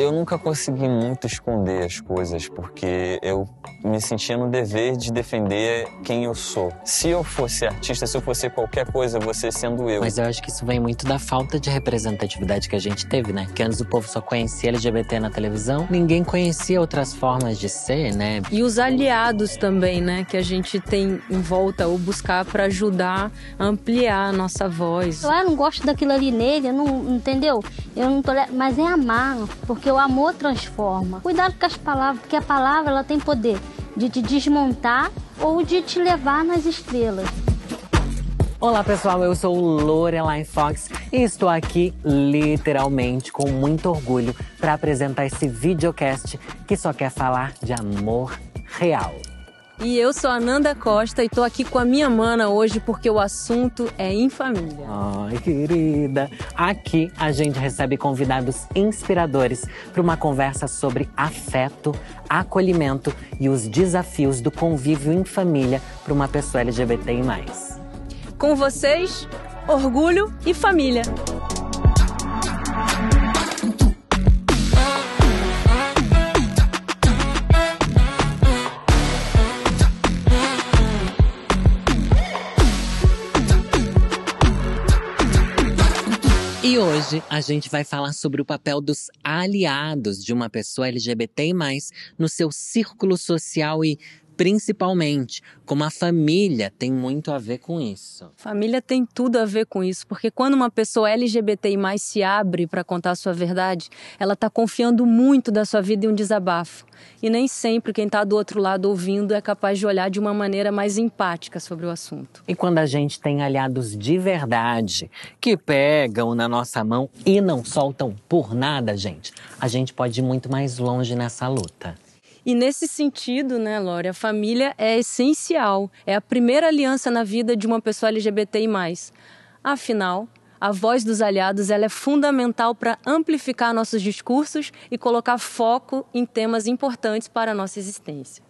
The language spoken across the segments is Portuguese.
Eu nunca consegui muito esconder as coisas, porque eu me sentia no dever de defender quem eu sou. Se eu fosse artista, se eu fosse qualquer coisa, você sendo eu. Mas eu acho que isso vem muito da falta de representatividade que a gente teve, né? Que antes o povo só conhecia LGBT na televisão, ninguém conhecia outras formas de ser, né? E os aliados também, né? Que a gente tem em volta ou buscar para ajudar a ampliar a nossa voz. eu ah, não gosto daquilo ali nele, eu não, entendeu? Eu não tô, mas é amar, porque porque o amor transforma. Cuidado com as palavras, porque a palavra ela tem poder de te desmontar ou de te levar nas estrelas. Olá pessoal, eu sou Lorelai Fox e estou aqui literalmente com muito orgulho para apresentar esse videocast que só quer falar de amor real. E eu sou a Nanda Costa e tô aqui com a minha mana hoje porque o assunto é em família. Ai, querida! Aqui a gente recebe convidados inspiradores para uma conversa sobre afeto, acolhimento e os desafios do convívio em família para uma pessoa LGBT e mais. Com vocês, orgulho e família. E hoje a gente vai falar sobre o papel dos aliados de uma pessoa LGBT no seu círculo social e principalmente, como a família tem muito a ver com isso. Família tem tudo a ver com isso, porque quando uma pessoa LGBTI mais se abre para contar a sua verdade, ela está confiando muito da sua vida em um desabafo. E nem sempre quem está do outro lado ouvindo é capaz de olhar de uma maneira mais empática sobre o assunto. E quando a gente tem aliados de verdade que pegam na nossa mão e não soltam por nada, gente, a gente pode ir muito mais longe nessa luta. E nesse sentido, né, Lore, a família é essencial, é a primeira aliança na vida de uma pessoa LGBTI+. Afinal, a voz dos aliados ela é fundamental para amplificar nossos discursos e colocar foco em temas importantes para a nossa existência.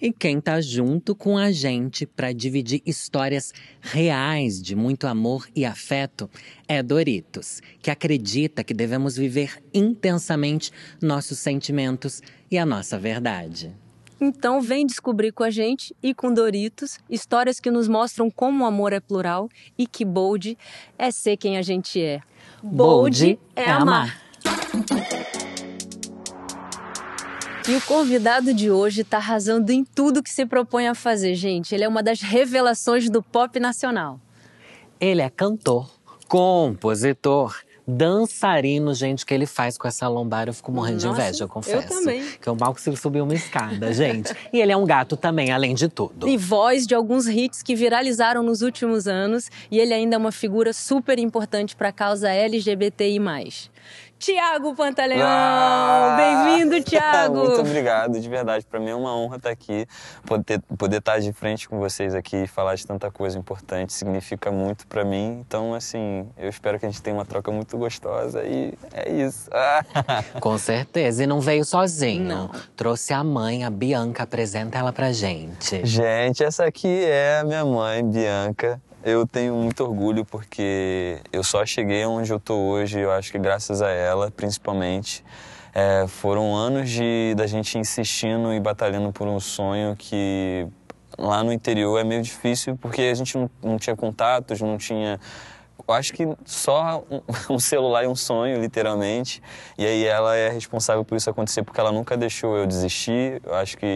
E quem está junto com a gente para dividir histórias reais de muito amor e afeto é Doritos, que acredita que devemos viver intensamente nossos sentimentos e a nossa verdade. Então, vem descobrir com a gente e com Doritos histórias que nos mostram como o amor é plural e que bold é ser quem a gente é. Bold, bold é, é amar. E o convidado de hoje está arrasando em tudo que se propõe a fazer, gente. Ele é uma das revelações do pop nacional. Ele é cantor, compositor, dançarino, gente, que ele faz com essa lombar. Eu fico morrendo Nossa, de inveja, eu confesso. Eu também. Que o mal ele subir uma escada, gente. e ele é um gato também, além de tudo. E voz de alguns hits que viralizaram nos últimos anos. E ele ainda é uma figura super importante para a causa LGBTI+. Tiago Pantaleão. Ah, Bem-vindo, Tiago. Muito obrigado, de verdade. Para mim é uma honra estar tá aqui, poder, poder estar tá de frente com vocês aqui e falar de tanta coisa importante. Significa muito para mim. Então, assim, eu espero que a gente tenha uma troca muito gostosa e é isso. Com certeza. E não veio sozinho. Não. Trouxe a mãe, a Bianca. Apresenta ela pra gente. Gente, essa aqui é a minha mãe, Bianca eu tenho muito orgulho porque eu só cheguei onde eu tô hoje, eu acho que graças a ela, principalmente. É, foram anos de da gente insistindo e batalhando por um sonho que lá no interior é meio difícil porque a gente não, não tinha contatos, não tinha eu acho que só um, celular e um sonho, literalmente. E aí ela é responsável por isso acontecer, porque ela nunca deixou eu desistir. Eu acho que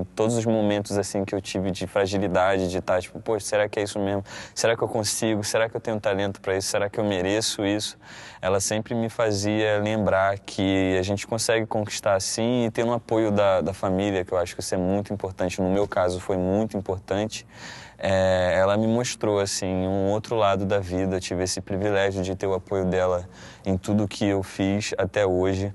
em todos os momentos assim que eu tive de fragilidade, de estar tipo, poxa, será que é isso mesmo? Será que eu consigo? Será que eu tenho talento para isso? Será que eu mereço isso? Ela sempre me fazia lembrar que a gente consegue conquistar assim e ter um apoio da, da família, que eu acho que isso é muito importante. No meu caso, foi muito importante é, ela me mostrou assim um outro lado da vida. Eu tive esse privilégio de ter o apoio dela em tudo que eu fiz até hoje.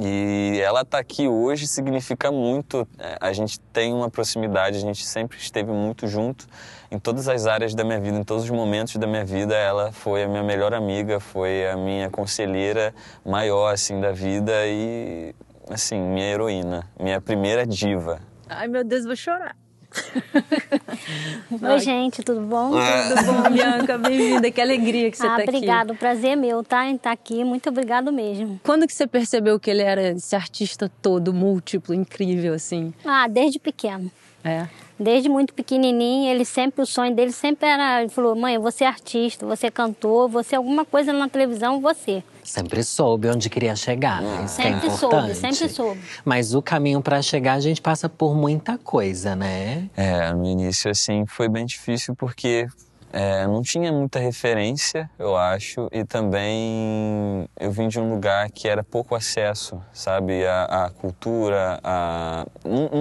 E ela tá aqui hoje significa muito. É, a gente tem uma proximidade, a gente sempre esteve muito junto em todas as áreas da minha vida, em todos os momentos da minha vida. Ela foi a minha melhor amiga, foi a minha conselheira maior assim da vida e assim, minha heroína, minha primeira diva. Ai, meu Deus, vou chorar. Oi, gente, tudo bom? Tudo bom, Bianca? Bem-vinda, que alegria que você está ah, tá aqui. Obrigada, prazer é meu, tá? Em estar tá aqui, muito obrigado mesmo. Quando que você percebeu que ele era esse artista todo, múltiplo, incrível, assim? Ah, desde pequeno. É? Desde muito pequenininho, ele sempre, o sonho dele sempre era, ele falou, mãe, você é artista, você é cantor, você é alguma coisa na televisão, você. Sempre soube onde queria chegar. Ah. Isso é sempre é importante. soube, sempre soube. Mas o caminho para chegar, a gente passa por muita coisa, né? É, no início, assim, foi bem difícil porque é, não tinha muita referência, eu acho, e também eu vim de um lugar que era pouco acesso, sabe, a, a cultura, a...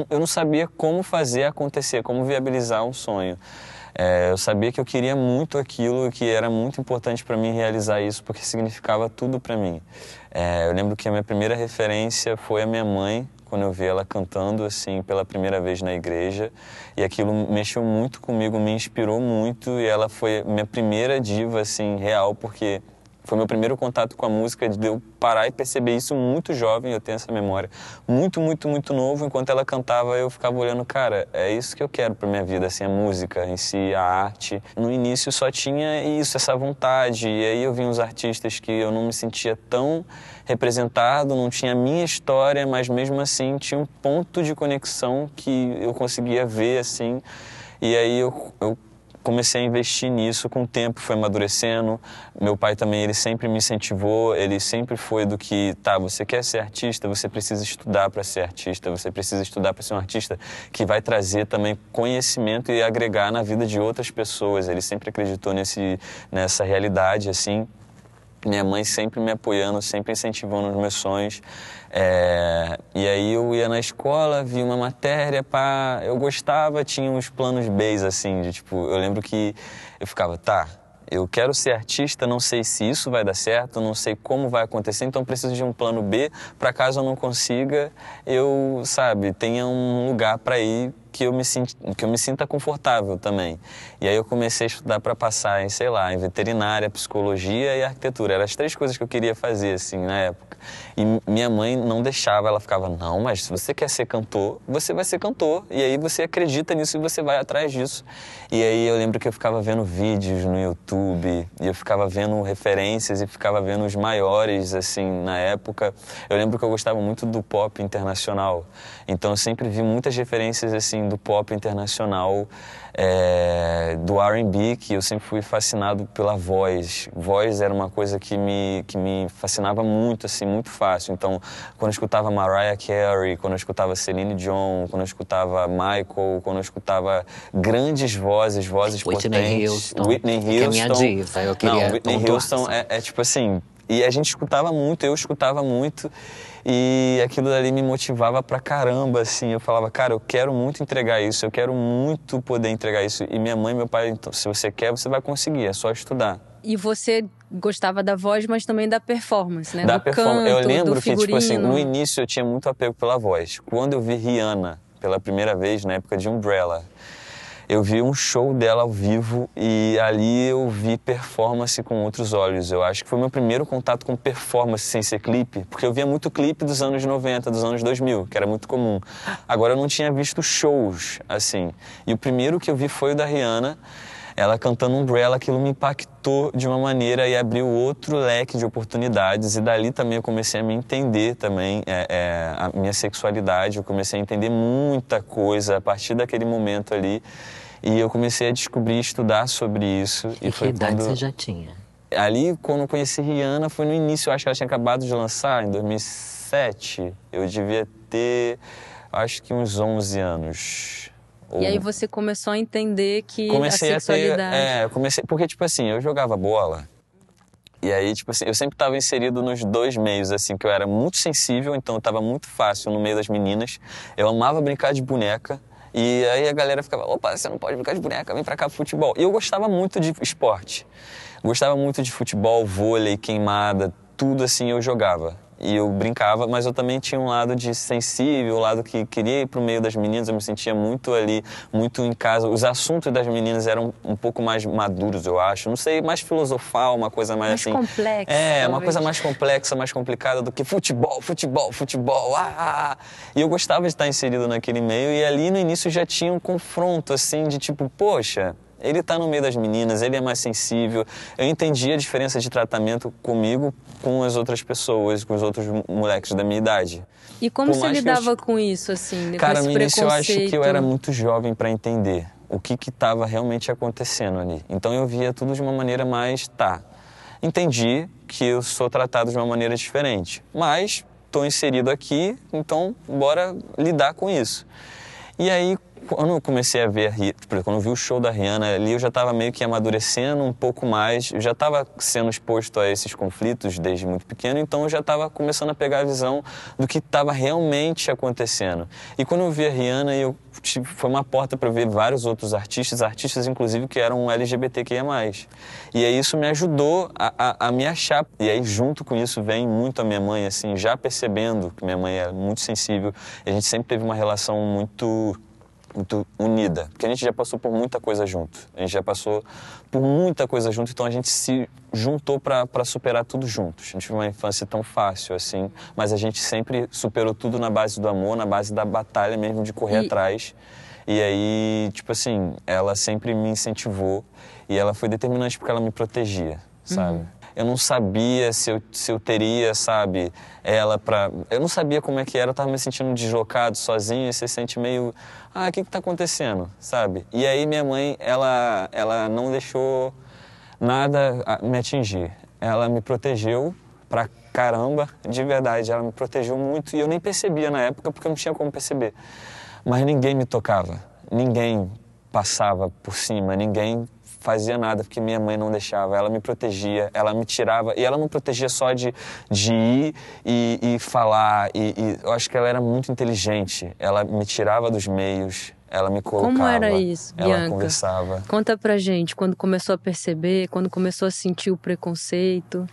eu não sabia como fazer acontecer, como viabilizar um sonho. É, eu sabia que eu queria muito aquilo, que era muito importante para mim realizar isso, porque significava tudo para mim. É, eu lembro que a minha primeira referência foi a minha mãe, quando eu vi ela cantando assim pela primeira vez na igreja e aquilo mexeu muito comigo, me inspirou muito e ela foi minha primeira diva assim real porque foi meu primeiro contato com a música, de eu parar e perceber isso muito jovem, eu tenho essa memória. Muito, muito, muito novo, enquanto ela cantava, eu ficava olhando, cara, é isso que eu quero para minha vida, assim, a música em si, a arte. No início só tinha isso, essa vontade, e aí eu vi uns artistas que eu não me sentia tão representado, não tinha a minha história, mas mesmo assim tinha um ponto de conexão que eu conseguia ver, assim, e aí eu, eu comecei a investir nisso com o tempo, foi amadurecendo. Meu pai também, ele sempre me incentivou, ele sempre foi do que, tá, você quer ser artista, você precisa estudar para ser artista, você precisa estudar para ser um artista que vai trazer também conhecimento e agregar na vida de outras pessoas. Ele sempre acreditou nesse nessa realidade assim. Minha mãe sempre me apoiando, sempre incentivando os meus sonhos. É, e aí eu ia na escola, vi uma matéria, pá, eu gostava, tinha uns planos Bs, assim, de tipo, eu lembro que eu ficava, tá, eu quero ser artista, não sei se isso vai dar certo, não sei como vai acontecer, então preciso de um plano B para caso eu não consiga, eu, sabe, tenha um lugar para ir que eu, me sinta, que eu me sinta confortável também. E aí eu comecei a estudar para passar em, sei lá, em veterinária, psicologia e arquitetura. Eram as três coisas que eu queria fazer, assim, na época. E minha mãe não deixava, ela ficava, não, mas se você quer ser cantor, você vai ser cantor. E aí você acredita nisso e você vai atrás disso. E aí eu lembro que eu ficava vendo vídeos no YouTube, e eu ficava vendo referências e ficava vendo os maiores, assim, na época. Eu lembro que eu gostava muito do pop internacional. Então eu sempre vi muitas referências, assim, do pop internacional, é, do R&B, que eu sempre fui fascinado pela voz. Voz era uma coisa que me, que me fascinava muito, assim, muito fácil fácil. Então, quando eu escutava Mariah Carey, quando eu escutava Celine Dion, quando eu escutava Michael, quando eu escutava grandes vozes, vozes Whitney potentes. Houston, Whitney Houston. Que é minha diva, eu queria Não, Whitney Houston é, é tipo assim, e a gente escutava muito, eu escutava muito, e aquilo dali me motivava pra caramba, assim. Eu falava, cara, eu quero muito entregar isso, eu quero muito poder entregar isso. E minha mãe e meu pai, então, se você quer, você vai conseguir, é só estudar. E você gostava da voz, mas também da performance, né? Da do performance. Canto, eu lembro que, tipo assim, no início eu tinha muito apego pela voz. Quando eu vi Rihanna pela primeira vez, na época de Umbrella, eu vi um show dela ao vivo e ali eu vi performance com outros olhos. Eu acho que foi meu primeiro contato com performance sem ser clipe, porque eu via muito clipe dos anos 90, dos anos 2000, que era muito comum. Agora eu não tinha visto shows assim. E o primeiro que eu vi foi o da Rihanna. Ela cantando Umbrella, aquilo me impactou de uma maneira e abriu outro leque de oportunidades. E dali também eu comecei a me entender também é, é, a minha sexualidade. Eu comecei a entender muita coisa a partir daquele momento ali. E eu comecei a descobrir, estudar sobre isso. E, e que idade quando... você já tinha? Ali, quando eu conheci Rihanna, foi no início. Eu acho que ela tinha acabado de lançar, em 2007. Eu devia ter, acho que uns 11 anos. Ou... E aí você começou a entender que comecei a sexualidade... A ter, é, eu comecei... Porque, tipo assim, eu jogava bola... E aí, tipo assim, eu sempre estava inserido nos dois meios, assim, que eu era muito sensível, então eu estava muito fácil no meio das meninas. Eu amava brincar de boneca. E aí a galera ficava, opa, você não pode brincar de boneca, vem pra cá futebol. E eu gostava muito de esporte. Gostava muito de futebol, vôlei, queimada, tudo assim eu jogava. E eu brincava, mas eu também tinha um lado de sensível, o um lado que queria ir pro meio das meninas, eu me sentia muito ali, muito em casa. Os assuntos das meninas eram um pouco mais maduros, eu acho. Não sei, mais filosofal, uma coisa mais, mais assim. complexa. É, uma coisa mais complexa, mais complicada do que futebol, futebol, futebol. Ah, ah, ah. E eu gostava de estar inserido naquele meio e ali no início já tinha um confronto assim de tipo, poxa, ele está no meio das meninas, ele é mais sensível. Eu entendi a diferença de tratamento comigo com as outras pessoas, com os outros moleques da minha idade. E como você lidava eu... com isso, assim? Cara, no início eu acho que eu era muito jovem para entender o que estava realmente acontecendo ali. Então eu via tudo de uma maneira mais tá. Entendi que eu sou tratado de uma maneira diferente, mas estou inserido aqui, então bora lidar com isso. E aí, quando eu comecei a ver, quando eu vi o show da Rihanna ali, eu já estava meio que amadurecendo um pouco mais, eu já estava sendo exposto a esses conflitos desde muito pequeno, então eu já estava começando a pegar a visão do que estava realmente acontecendo. E quando eu vi a Rihanna, eu, tipo, foi uma porta para ver vários outros artistas, artistas inclusive que eram LGBTQIA+. E aí isso me ajudou a, a, a me achar. E aí junto com isso vem muito a minha mãe, assim, já percebendo que minha mãe é muito sensível, a gente sempre teve uma relação muito muito unida, porque a gente já passou por muita coisa junto. A gente já passou por muita coisa junto, então a gente se juntou para superar tudo juntos. A gente não uma infância tão fácil assim, mas a gente sempre superou tudo na base do amor, na base da batalha mesmo de correr e... atrás. E aí, tipo assim, ela sempre me incentivou e ela foi determinante porque ela me protegia, sabe? Uhum eu não sabia se eu, se eu teria, sabe, ela pra. Eu não sabia como é que era, eu tava me sentindo deslocado, sozinho, e você sente meio. Ah, o que que tá acontecendo, sabe? E aí minha mãe, ela, ela não deixou nada me atingir. Ela me protegeu pra caramba, de verdade, ela me protegeu muito e eu nem percebia na época porque eu não tinha como perceber. Mas ninguém me tocava, ninguém passava por cima, ninguém fazia nada porque minha mãe não deixava. Ela me protegia, ela me tirava. E ela não protegia só de, de ir e, e falar. E, e eu acho que ela era muito inteligente. Ela me tirava dos meios, ela me colocava. Como era isso, ela Bianca? conversava. Conta pra gente, quando começou a perceber, quando começou a sentir o preconceito.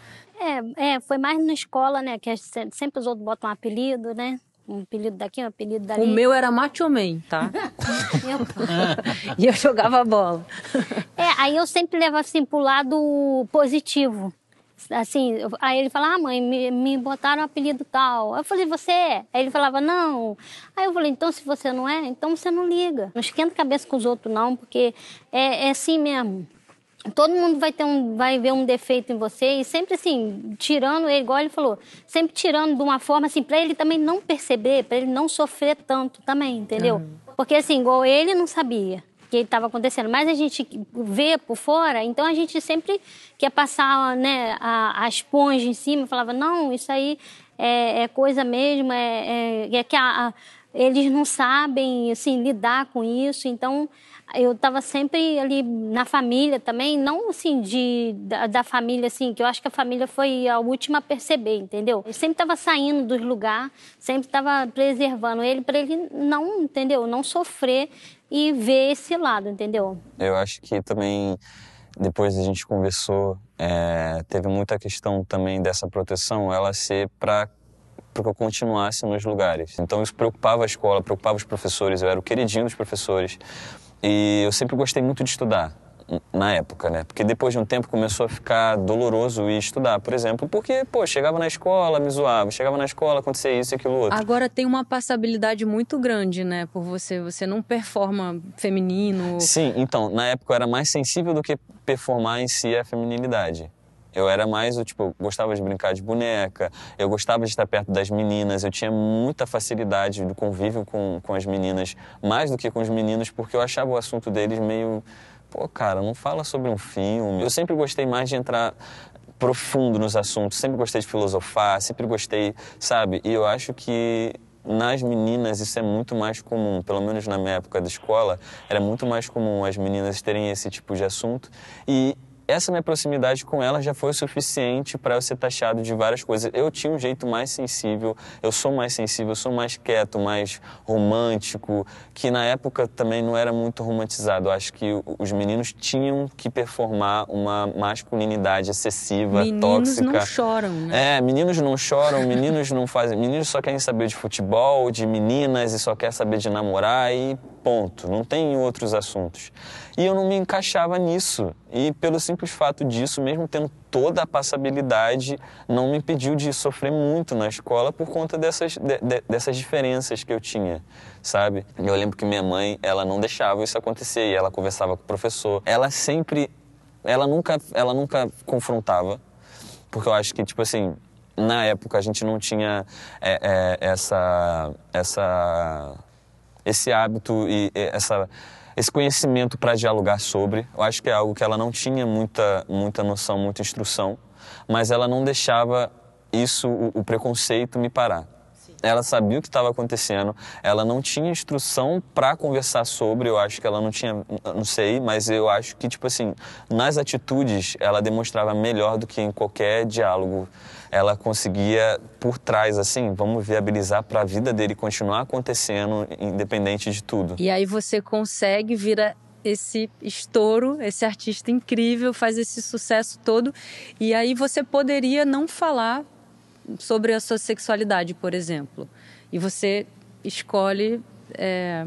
É, é foi mais na escola, né? Que sempre os outros botam um apelido, né? Um apelido daqui, um apelido dali. O meu era Macho Man, tá? e eu jogava bola. É, aí eu sempre levava assim pro lado positivo. Assim, aí ele falava, ah, mãe, me, me botaram um apelido tal. Eu falei, você é? Aí ele falava, não. Aí eu falei, então se você não é, então você não liga. Não esquenta a cabeça com os outros, não, porque é, é assim mesmo todo mundo vai ter um vai ver um defeito em você e sempre assim tirando ele igual ele falou sempre tirando de uma forma assim para ele também não perceber para ele não sofrer tanto também entendeu uhum. porque assim igual ele não sabia que estava acontecendo mas a gente vê por fora então a gente sempre quer passar né a, a esponja em cima falava não isso aí é, é coisa mesmo é, é, é que a, a, eles não sabem assim lidar com isso então eu estava sempre ali na família também, não assim de da, da, família assim, que eu acho que a família foi a última a perceber, entendeu? Eu sempre estava saindo dos lugares, sempre estava preservando ele para ele não, entendeu? Não sofrer e ver esse lado, entendeu? Eu acho que também depois a gente conversou, é, teve muita questão também dessa proteção, ela ser para porque eu continuasse nos lugares. Então isso preocupava a escola, preocupava os professores, eu era o queridinho dos professores. E eu sempre gostei muito de estudar na época, né? Porque depois de um tempo começou a ficar doloroso ir estudar, por exemplo, porque, pô, chegava na escola, me zoava, chegava na escola, acontecia isso e aquilo outro. Agora tem uma passabilidade muito grande, né? Por você, você não performa feminino. Sim, então, na época eu era mais sensível do que performar em si a feminilidade. Eu era mais o tipo, gostava de brincar de boneca, eu gostava de estar perto das meninas, eu tinha muita facilidade do convívio com, com as meninas, mais do que com os meninos, porque eu achava o assunto deles meio. Pô, cara, não fala sobre um filme. Eu sempre gostei mais de entrar profundo nos assuntos, sempre gostei de filosofar, sempre gostei, sabe? E eu acho que nas meninas isso é muito mais comum, pelo menos na minha época da escola, era muito mais comum as meninas terem esse tipo de assunto e essa minha proximidade com ela já foi o suficiente para eu ser taxado de várias coisas. Eu tinha um jeito mais sensível, eu sou mais sensível, eu sou mais quieto, mais romântico, que na época também não era muito romantizado. Eu acho que os meninos tinham que performar uma masculinidade excessiva, meninos tóxica. Meninos não choram, né? É, meninos não choram, meninos não fazem. Meninos só querem saber de futebol, de meninas e só querem saber de namorar e ponto. Não tem outros assuntos e eu não me encaixava nisso. E pelo simples fato disso, mesmo tendo toda a passabilidade, não me impediu de sofrer muito na escola por conta dessas, de, de, dessas diferenças que eu tinha, sabe? Eu lembro que minha mãe, ela não deixava isso acontecer e ela conversava com o professor. Ela sempre, ela nunca, ela nunca confrontava, porque eu acho que, tipo assim, na época a gente não tinha é, é, essa, essa, esse hábito e essa esse conhecimento para dialogar sobre. Eu acho que é algo que ela não tinha muita, muita noção, muita instrução, mas ela não deixava isso, o, o preconceito, me parar. Sim. Ela sabia o que estava acontecendo, ela não tinha instrução para conversar sobre, eu acho que ela não tinha, não sei, mas eu acho que, tipo assim, nas atitudes ela demonstrava melhor do que em qualquer diálogo ela conseguia por trás, assim, vamos viabilizar para a vida dele continuar acontecendo, independente de tudo. E aí você consegue vira esse estouro, esse artista incrível, faz esse sucesso todo. E aí você poderia não falar sobre a sua sexualidade, por exemplo. E você escolhe é,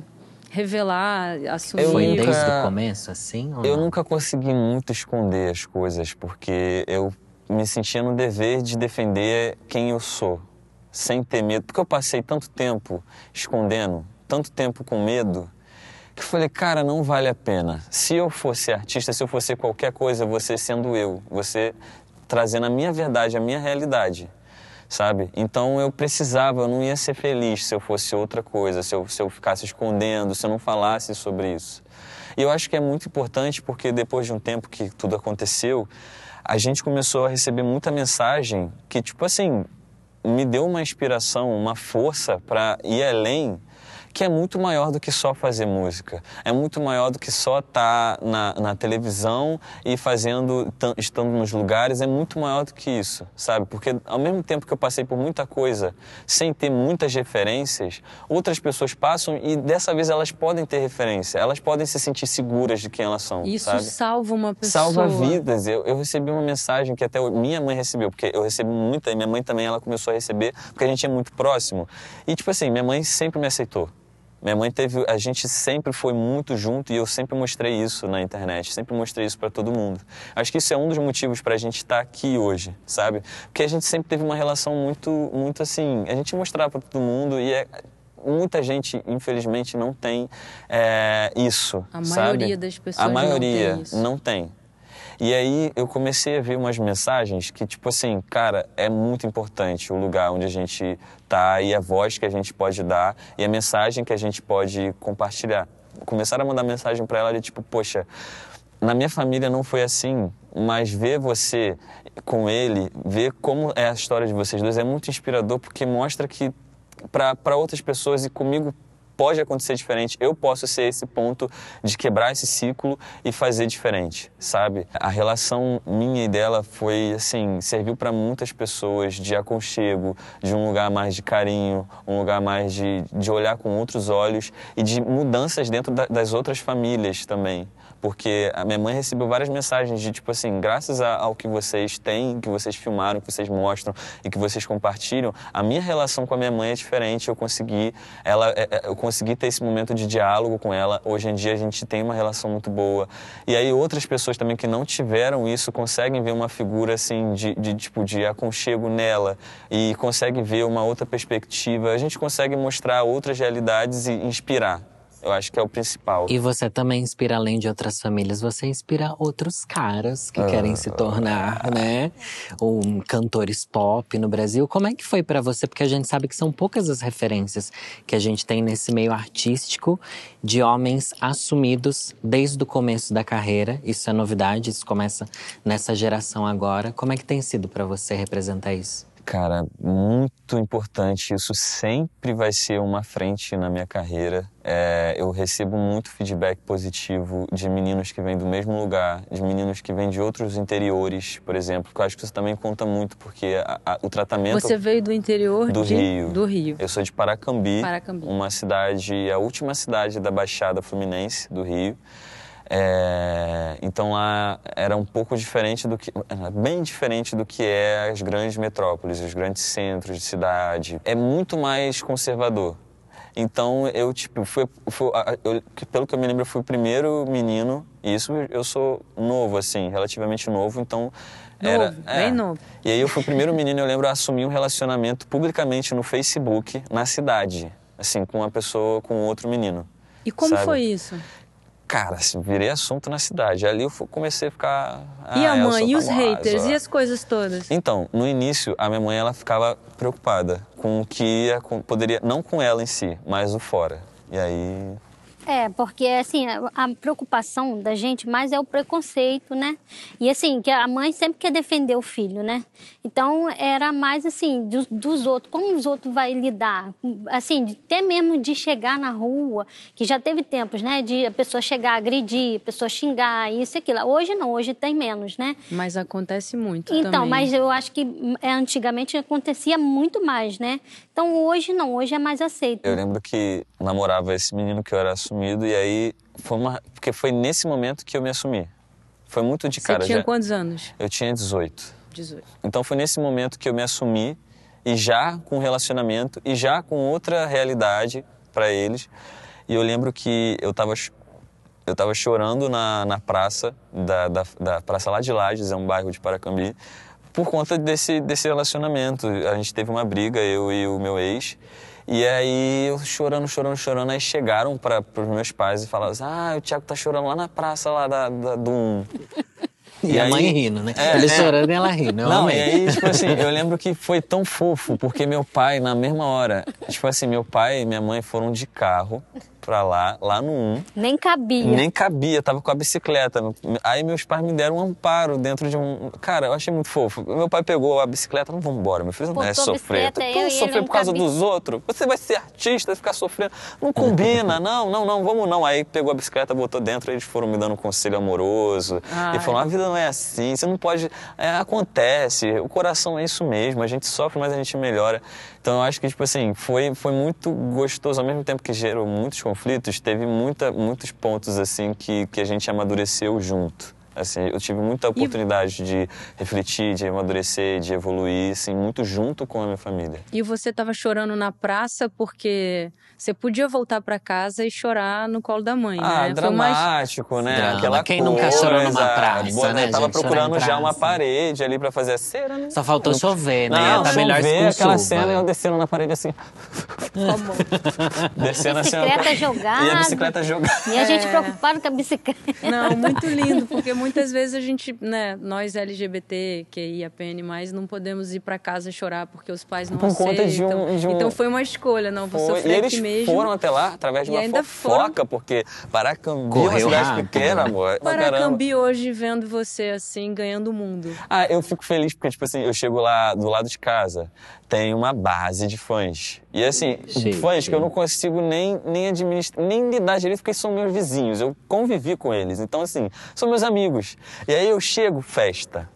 revelar, assumir. Eu Foi desde o começo, assim? eu não? nunca consegui muito esconder as coisas, porque eu me sentia no dever de defender quem eu sou, sem ter medo, porque eu passei tanto tempo escondendo, tanto tempo com medo, que eu falei, cara, não vale a pena. Se eu fosse artista, se eu fosse qualquer coisa, você sendo eu, você trazendo a minha verdade, a minha realidade, sabe? Então eu precisava, eu não ia ser feliz se eu fosse outra coisa, se eu, se eu ficasse escondendo, se eu não falasse sobre isso. E eu acho que é muito importante porque depois de um tempo que tudo aconteceu, a gente começou a receber muita mensagem que, tipo assim, me deu uma inspiração, uma força para ir além que é muito maior do que só fazer música. É muito maior do que só estar tá na, na televisão e fazendo, estando nos lugares. É muito maior do que isso, sabe? Porque ao mesmo tempo que eu passei por muita coisa sem ter muitas referências, outras pessoas passam e dessa vez elas podem ter referência. Elas podem se sentir seguras de quem elas são. Isso sabe? salva uma pessoa. Salva vidas. Eu, eu recebi uma mensagem que até minha mãe recebeu, porque eu recebi muita e minha mãe também ela começou a receber, porque a gente é muito próximo. E tipo assim, minha mãe sempre me aceitou. Minha mãe teve, a gente sempre foi muito junto e eu sempre mostrei isso na internet, sempre mostrei isso para todo mundo. Acho que isso é um dos motivos para a gente estar tá aqui hoje, sabe? Porque a gente sempre teve uma relação muito, muito assim, a gente mostrava para todo mundo e é, muita gente, infelizmente, não tem é, isso. A sabe? maioria das pessoas a maioria não tem, isso. Não tem e aí eu comecei a ver umas mensagens que, tipo assim, cara, é muito importante o lugar onde a gente tá e a voz que a gente pode dar e a mensagem que a gente pode compartilhar. Começaram a mandar mensagem para ela de tipo, poxa, na minha família não foi assim, mas ver você com ele, ver como é a história de vocês dois é muito inspirador porque mostra que para outras pessoas e comigo pode acontecer diferente, eu posso ser esse ponto de quebrar esse ciclo e fazer diferente, sabe? A relação minha e dela foi assim, serviu para muitas pessoas de aconchego, de um lugar mais de carinho, um lugar mais de, de olhar com outros olhos e de mudanças dentro da, das outras famílias também. Porque a minha mãe recebeu várias mensagens de tipo assim, graças a, ao que vocês têm, que vocês filmaram, que vocês mostram e que vocês compartilham, a minha relação com a minha mãe é diferente, eu consegui, ela, é, é, eu consegui consegui ter esse momento de diálogo com ela. Hoje em dia a gente tem uma relação muito boa. E aí outras pessoas também que não tiveram isso conseguem ver uma figura assim de, de tipo de aconchego nela e conseguem ver uma outra perspectiva. A gente consegue mostrar outras realidades e inspirar. Eu acho que é o principal. E você também inspira, além de outras famílias, você inspira outros caras que ah, querem se ah. tornar, ah, né? Um cantores pop no Brasil. Como é que foi para você? Porque a gente sabe que são poucas as referências que a gente tem nesse meio artístico de homens assumidos desde o começo da carreira. Isso é novidade, isso começa nessa geração agora. Como é que tem sido para você representar isso? cara, muito importante. Isso sempre vai ser uma frente na minha carreira. É, eu recebo muito feedback positivo de meninos que vêm do mesmo lugar, de meninos que vêm de outros interiores, por exemplo, que eu acho que isso também conta muito, porque a, a, o tratamento. Você veio do interior do de... Rio. Do Rio. Eu sou de Paracambi, Paracambi, uma cidade, a última cidade da Baixada Fluminense do Rio. É, então lá era um pouco diferente do que, bem diferente do que é as grandes metrópoles, os grandes centros de cidade. É muito mais conservador. Então eu tipo fui, fui eu, pelo que eu me lembro eu fui o primeiro menino e isso eu sou novo assim, relativamente novo, então novo, era é. bem novo. E aí eu fui o primeiro menino eu lembro a assumir um relacionamento publicamente no Facebook na cidade, assim com uma pessoa com outro menino. E como sabe? foi isso? cara, virei assunto na cidade. Ali eu comecei a ficar. Ah, e a ah, mãe? E os haters? E as coisas todas? Então, no início, a minha mãe ela ficava preocupada com o que ia, com, poderia. Não com ela em si, mas o fora. E aí é, porque assim, a preocupação da gente mais é o preconceito, né? E assim, que a mãe sempre quer defender o filho, né? Então era mais assim, dos, dos outros, como os outros vai lidar? Assim, até mesmo de chegar na rua, que já teve tempos, né? De a pessoa chegar, agredir, a pessoa xingar, isso e aquilo. Hoje não, hoje tem menos, né? Mas acontece muito. Então, também. mas eu acho que hum, é, antigamente acontecia muito mais, né? Então hoje não, hoje é mais aceito. Eu lembro que namorava esse menino que eu era assumido assumido e aí foi uma porque foi nesse momento que eu me assumi. Foi muito de cara. Você tinha já... quantos anos? Eu tinha 18. 18. Então foi nesse momento que eu me assumi e já com relacionamento e já com outra realidade para eles. E eu lembro que eu estava eu tava chorando na, na praça, da, da, da praça lá de Lages, é um bairro de Paracambi, por conta desse, desse relacionamento. A gente teve uma briga, eu e o meu ex, e aí eu chorando, chorando, chorando, aí chegaram para os meus pais e falaram assim, ah, o Tiago tá chorando lá na praça lá da, da do E, e, a aí, mãe rindo, né? É, Ele é... chorando e ela rindo. Eu Não, amei. e aí, tipo assim, eu lembro que foi tão fofo, porque meu pai, na mesma hora, tipo assim, meu pai e minha mãe foram de carro pra lá, lá no 1. Nem cabia. Nem cabia, tava com a bicicleta. Aí meus pais me deram um amparo dentro de um. Cara, eu achei muito fofo. Meu pai pegou a bicicleta, não vamos embora, meu filho, não é sofrer. Tu eu sofrer por causa cabia. dos outros. Você vai ser artista, vai ficar sofrendo. Não combina, não, não, não, vamos não. Aí pegou a bicicleta, botou dentro, eles foram me dando um conselho amoroso. E falou: a vida não é assim, você não pode. É, acontece, o coração é isso mesmo, a gente sofre, mas a gente melhora. Então eu acho que tipo assim, foi foi muito gostoso ao mesmo tempo que gerou muitos conflitos, teve muita muitos pontos assim que que a gente amadureceu junto. Assim, eu tive muita oportunidade e... de refletir, de amadurecer, de evoluir, assim, muito junto com a minha família. E você estava chorando na praça porque você podia voltar para casa e chorar no colo da mãe, ah, né? dramático, mais... né? Drama. Aquela Quem coisa, nunca chorou numa praça, boa, né? Eu né, tava gente, procurando já uma parede ali para fazer a cera, né? Só faltou chover, né? Não, tá chover, melhor aquela sul, cena, né? eu descendo na parede assim. Como? Descendo assim. Bicicleta jogada. E a bicicleta jogada. E a gente é. preocupado com a bicicleta. Não, muito lindo, porque é muito muitas vezes a gente, né, nós LGBT, mas não podemos ir para casa chorar porque os pais não Por então aceitam. De um, de um... Então foi uma escolha, não, você foi eles mesmo. foram até lá através de uma ainda fofoca, foram... porque Paracambi é uma cidade pequena, né? amor. Paracambi hoje vendo você assim, ganhando o mundo. Ah, eu fico feliz porque, tipo assim, eu chego lá do lado de casa, tem uma base de fãs. E assim, sim, fãs sim. que eu não consigo nem, nem administrar, nem lidar direito, porque são meus vizinhos. Eu convivi com eles. Então, assim, são meus amigos amigos. E aí eu chego, festa.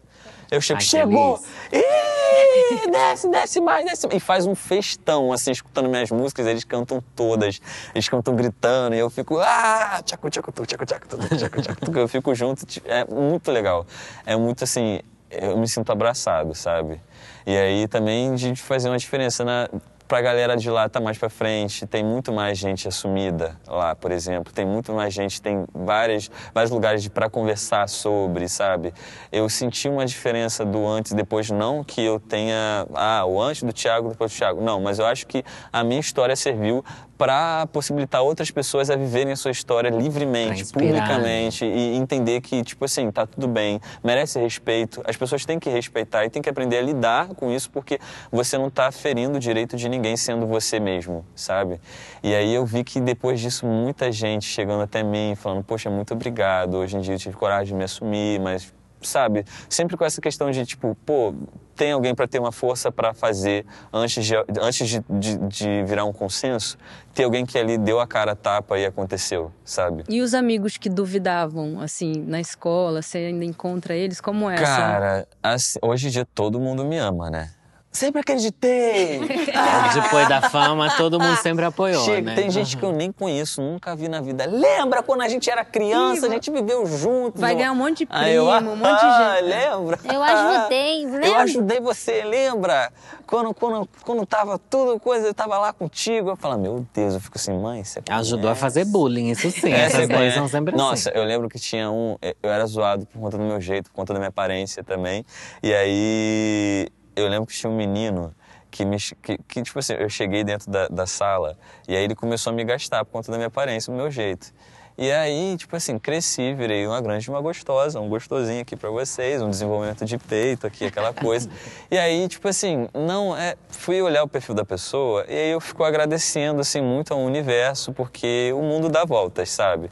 Eu chego, Ai, chegou! Ih, desce, desce mais, desce mais. E faz um festão, assim, escutando minhas músicas, eles cantam todas, eles cantam gritando, e eu fico, ah, tchacu, tchacu, tchacu, tchacu, tchacu, tchacu, tchacu. Eu fico junto, é muito legal. É muito assim, eu me sinto abraçado, sabe? E aí também de fazer uma diferença na, para a galera de lá tá mais para frente, tem muito mais gente assumida lá, por exemplo, tem muito mais gente, tem várias, vários lugares para conversar sobre, sabe? Eu senti uma diferença do antes e depois, não que eu tenha, ah, o antes do Thiago, depois do Thiago, não, mas eu acho que a minha história serviu para possibilitar outras pessoas a viverem a sua história livremente, publicamente né? e entender que, tipo assim, tá tudo bem, merece respeito, as pessoas têm que respeitar e têm que aprender a lidar com isso porque você não tá ferindo o direito de ninguém sendo você mesmo, sabe? E aí eu vi que depois disso muita gente chegando até mim falando, poxa, muito obrigado, hoje em dia eu tive coragem de me assumir, mas sabe? Sempre com essa questão de tipo, pô, tem alguém para ter uma força para fazer antes, de, antes de, de, de, virar um consenso, ter alguém que ali deu a cara a tapa e aconteceu, sabe? E os amigos que duvidavam, assim, na escola, você ainda encontra eles? Como é? Cara, assim, hoje em dia todo mundo me ama, né? Sempre acreditei! Ah. É, Depois da fama, todo mundo sempre apoiou, Chega, né? Tem gente que eu uhum. nem conheço, nunca vi na vida. Lembra quando a gente era criança, a gente viveu junto? Vai ganhar um monte de primo, eu, um monte de ah, gente. lembra? Eu ajudei, ah, lembra? Eu ajudei você, lembra? Quando, quando, quando tava tudo coisa, eu tava lá contigo. Eu falo, meu Deus, eu fico assim, mãe, você conhece? Ajudou a fazer bullying, isso sim. É, essas coisas são sempre Nossa, assim. Nossa, eu lembro que tinha um... Eu era zoado por conta do meu jeito, por conta da minha aparência também. E aí eu lembro que tinha um menino que, me, que, que tipo assim, eu cheguei dentro da, da, sala e aí ele começou a me gastar por conta da minha aparência, do meu jeito. E aí, tipo assim, cresci, virei uma grande, uma gostosa, um gostosinho aqui para vocês, um desenvolvimento de peito aqui, aquela coisa. e aí, tipo assim, não é, fui olhar o perfil da pessoa e aí eu fico agradecendo assim muito ao universo porque o mundo dá voltas, sabe?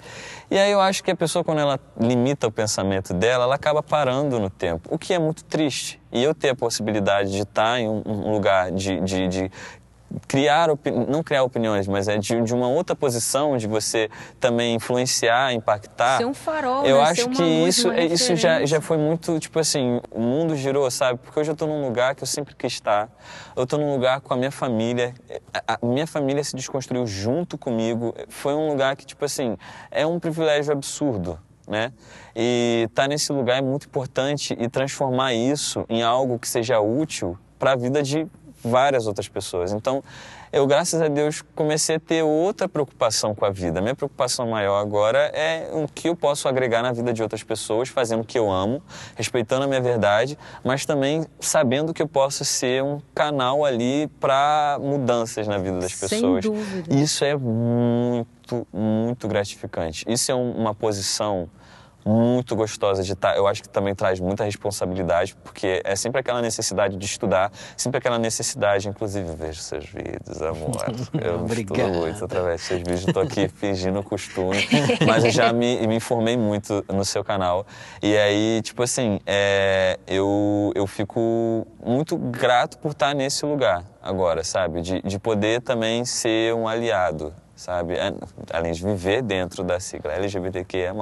E aí eu acho que a pessoa, quando ela limita o pensamento dela, ela acaba parando no tempo, o que é muito triste. E eu ter a possibilidade de estar em um lugar de, de, de criar, não criar opiniões, mas é de, de, uma outra posição, de você também influenciar, impactar. Ser um farol, Eu né? acho que luz, isso, é, isso já, já foi muito, tipo assim, o mundo girou, sabe? Porque hoje eu estou num lugar que eu sempre quis estar, eu estou num lugar com a minha família, a, a minha família se desconstruiu junto comigo, foi um lugar que, tipo assim, é um privilégio absurdo, né? E estar tá nesse lugar é muito importante e transformar isso em algo que seja útil para a vida de várias outras pessoas. Então, eu, graças a Deus, comecei a ter outra preocupação com a vida. Minha preocupação maior agora é o que eu posso agregar na vida de outras pessoas, fazendo o que eu amo, respeitando a minha verdade, mas também sabendo que eu posso ser um canal ali para mudanças na vida das pessoas. Sem dúvida. Isso é muito, muito gratificante. Isso é uma posição muito gostosa de estar. Tá, eu acho que também traz muita responsabilidade, porque é sempre aquela necessidade de estudar, sempre aquela necessidade, inclusive, vejo seus vídeos, amor. Eu estudo muito através dos seus vídeos, estou aqui fingindo o costume, mas eu já me, me, informei muito no seu canal. E aí, tipo assim, é, eu, eu fico muito grato por estar nesse lugar agora, sabe? De, de poder também ser um aliado sabe? É, além de viver dentro da sigla LGBTQIA+,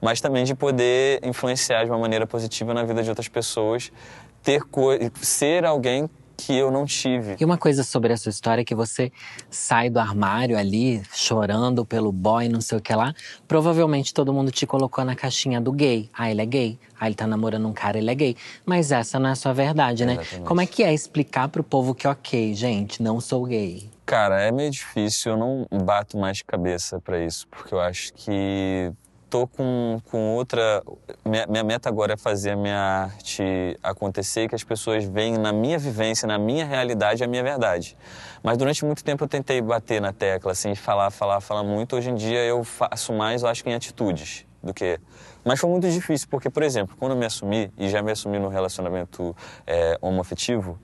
mas também de poder influenciar de uma maneira positiva na vida de outras pessoas, ter ser alguém que eu não tive. E uma coisa sobre essa história é que você sai do armário ali, chorando pelo boy, não sei o que lá. Provavelmente todo mundo te colocou na caixinha do gay. Ah, ele é gay. Ah, ele tá namorando um cara, ele é gay. Mas essa não é a sua verdade, né? Exatamente. Como é que é explicar pro povo que, ok, gente, não sou gay? Cara, é meio difícil, eu não bato mais cabeça para isso, porque eu acho que tô com, com outra. Minha, minha, meta agora é fazer a minha arte acontecer, que as pessoas veem na minha vivência, na minha realidade, a minha verdade. Mas durante muito tempo eu tentei bater na tecla, assim, falar, falar, falar muito. Hoje em dia eu faço mais, eu acho que em atitudes do que. Mas foi muito difícil, porque, por exemplo, quando eu me assumi, e já me assumi no relacionamento é, homoafetivo,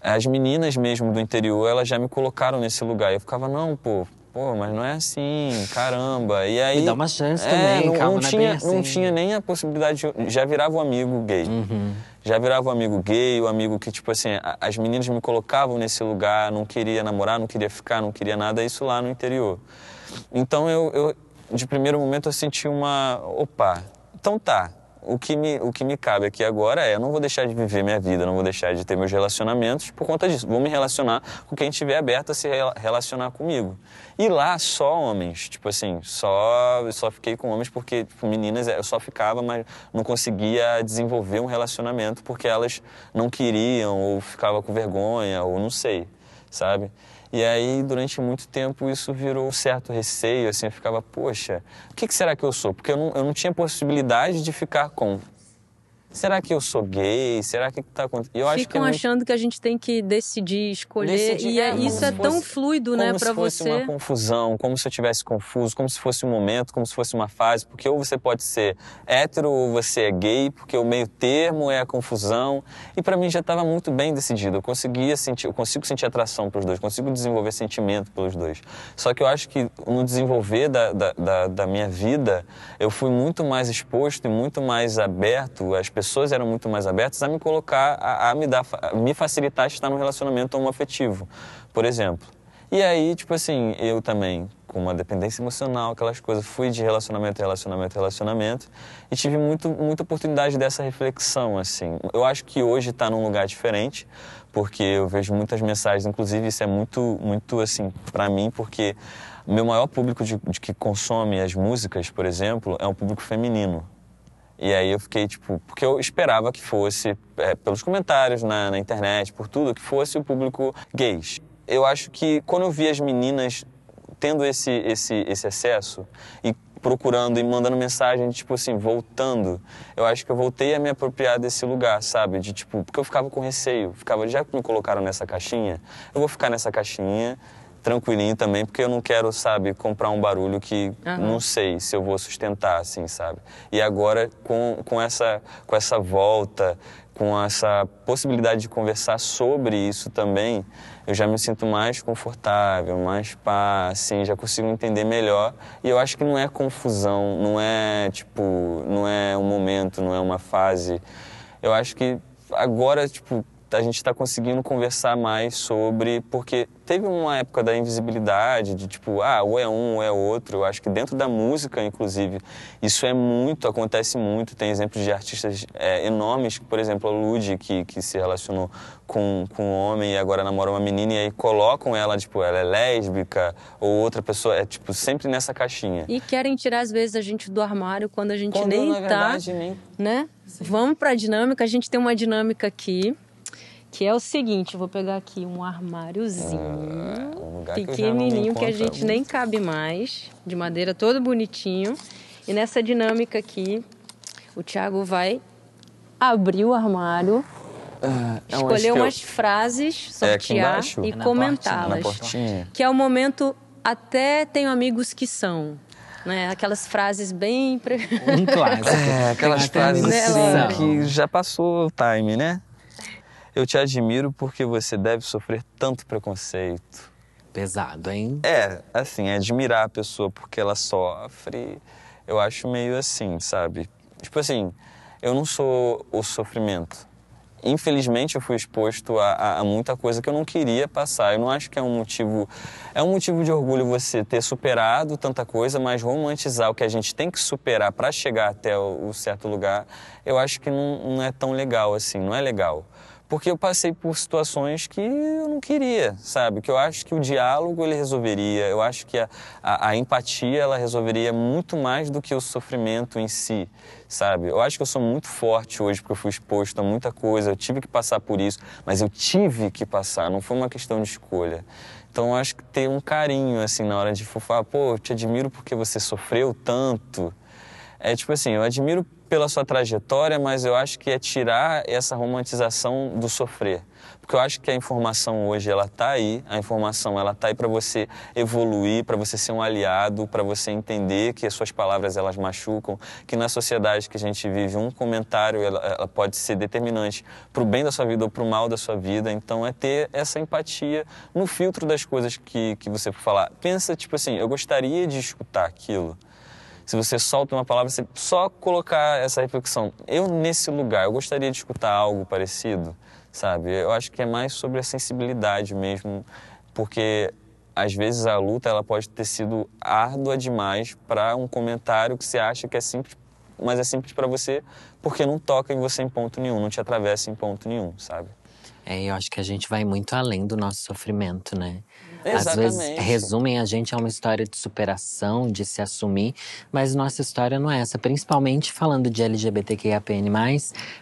as meninas mesmo do interior, elas já me colocaram nesse lugar. Eu ficava, não, pô, pô, mas não é assim, caramba. E aí. Me dá uma chance é, também, não, calma, não, é tinha, não, é assim. não tinha nem a possibilidade. De, já virava um amigo gay. Uhum. Já virava um amigo gay, o um amigo que, tipo assim, as meninas me colocavam nesse lugar, não queria namorar, não queria ficar, não queria nada, isso lá no interior. Então eu, eu de primeiro momento, eu senti uma. opa, então tá, o que, me, o que me cabe aqui agora é: eu não vou deixar de viver minha vida, não vou deixar de ter meus relacionamentos por conta disso. Vou me relacionar com quem estiver aberto a se relacionar comigo. E lá só homens, tipo assim, só só fiquei com homens porque tipo, meninas é, eu só ficava, mas não conseguia desenvolver um relacionamento porque elas não queriam ou ficava com vergonha ou não sei, sabe? E aí, durante muito tempo, isso virou um certo receio, assim, eu ficava, poxa, o que será que eu sou? Porque eu não, eu não tinha possibilidade de ficar com Será que eu sou gay? Será que tá acontecendo? Eu Ficam acho que é muito... achando que a gente tem que decidir, escolher. Decidir, e é, é isso é fosse, tão fluido, né, para você. Como se fosse uma confusão, como se eu tivesse confuso, como se fosse um momento, como se fosse uma fase. Porque ou você pode ser hétero ou você é gay, porque o meio termo é a confusão. E para mim já estava muito bem decidido. Eu conseguia sentir, eu consigo sentir atração pelos dois, consigo desenvolver sentimento pelos dois. Só que eu acho que no desenvolver da, da, da, da minha vida, eu fui muito mais exposto e muito mais aberto às pessoas pessoas eram muito mais abertas a me colocar, a, a me, dar, a me facilitar estar num relacionamento homoafetivo, por exemplo. E aí, tipo assim, eu também, com uma dependência emocional, aquelas coisas, fui de relacionamento, relacionamento, relacionamento, e tive muito, muita oportunidade dessa reflexão, assim. Eu acho que hoje está num lugar diferente, porque eu vejo muitas mensagens, inclusive isso é muito, muito assim, para mim, porque meu maior público de, de que consome as músicas, por exemplo, é um público feminino. E aí eu fiquei, tipo, porque eu esperava que fosse, é, pelos comentários na, na internet, por tudo, que fosse o público gays. Eu acho que quando eu vi as meninas tendo esse, esse, esse acesso e procurando e mandando mensagem, tipo assim, voltando, eu acho que eu voltei a me apropriar desse lugar, sabe? De tipo, porque eu ficava com receio, ficava, já que me colocaram nessa caixinha, eu vou ficar nessa caixinha tranquilinho também, porque eu não quero, sabe, comprar um barulho que uhum. não sei se eu vou sustentar, assim, sabe? E agora, com, com, essa, com essa volta, com essa possibilidade de conversar sobre isso também, eu já me sinto mais confortável, mais pá, assim, já consigo entender melhor. E eu acho que não é confusão, não é, tipo, não é um momento, não é uma fase. Eu acho que agora, tipo, a gente está conseguindo conversar mais sobre. Porque teve uma época da invisibilidade, de tipo, ah, ou é um ou é outro. Eu acho que dentro da música, inclusive, isso é muito, acontece muito. Tem exemplos de artistas é, enormes, por exemplo, a Lud, que, que se relacionou com, com um homem e agora namora uma menina, e aí colocam ela, tipo, ela é lésbica, ou outra pessoa. É, tipo, sempre nessa caixinha. E querem tirar, às vezes, a gente do armário quando a gente quando, nem na tá. Verdade, nem... Né? Sim. Vamos para a dinâmica, a gente tem uma dinâmica aqui que é o seguinte, vou pegar aqui um armáriozinho ah, um pequenininho que, que a gente é nem cabe mais, de madeira todo bonitinho. E nessa dinâmica aqui, o Thiago vai abrir o armário, ah, é escolher umas eu... frases, é sortear é e comentá-las. Que é o momento, até tenho amigos que são. Né? Aquelas frases bem. Um clássico. É, aquelas frases assim, que já passou o time, né? Eu te admiro porque você deve sofrer tanto preconceito. Pesado, hein? É, assim, admirar a pessoa porque ela sofre, eu acho meio assim, sabe? Tipo assim, eu não sou o sofrimento. Infelizmente, eu fui exposto a, a, a, muita coisa que eu não queria passar. Eu não acho que é um motivo. É um motivo de orgulho você ter superado tanta coisa, mas romantizar o que a gente tem que superar para chegar até o, o, certo lugar, eu acho que não, não é tão legal assim. Não é legal porque eu passei por situações que eu não queria, sabe? Que eu acho que o diálogo ele resolveria, eu acho que a, a, a empatia ela resolveria muito mais do que o sofrimento em si, sabe? Eu acho que eu sou muito forte hoje porque eu fui exposto a muita coisa, eu tive que passar por isso, mas eu tive que passar, não foi uma questão de escolha. Então eu acho que ter um carinho assim na hora de falar, ah, pô, eu te admiro porque você sofreu tanto. É tipo assim, eu admiro pela sua trajetória, mas eu acho que é tirar essa romantização do sofrer. Porque eu acho que a informação hoje ela tá aí, a informação ela tá aí para você evoluir, para você ser um aliado, para você entender que as suas palavras elas machucam, que na sociedade que a gente vive um comentário ela, ela pode ser determinante para o bem da sua vida ou para o mal da sua vida. Então é ter essa empatia no filtro das coisas que que você falar. Pensa tipo assim, eu gostaria de escutar aquilo se você solta uma palavra, você só colocar essa reflexão. Eu, nesse lugar, eu gostaria de escutar algo parecido, sabe? Eu acho que é mais sobre a sensibilidade mesmo, porque às vezes a luta ela pode ter sido árdua demais para um comentário que você acha que é simples, mas é simples para você porque não toca em você em ponto nenhum, não te atravessa em ponto nenhum, sabe? É, eu acho que a gente vai muito além do nosso sofrimento, né? Exatamente. Às vezes resumem a gente a uma história de superação, de se assumir, mas nossa história não é essa. Principalmente falando de LGBTQIAPN+,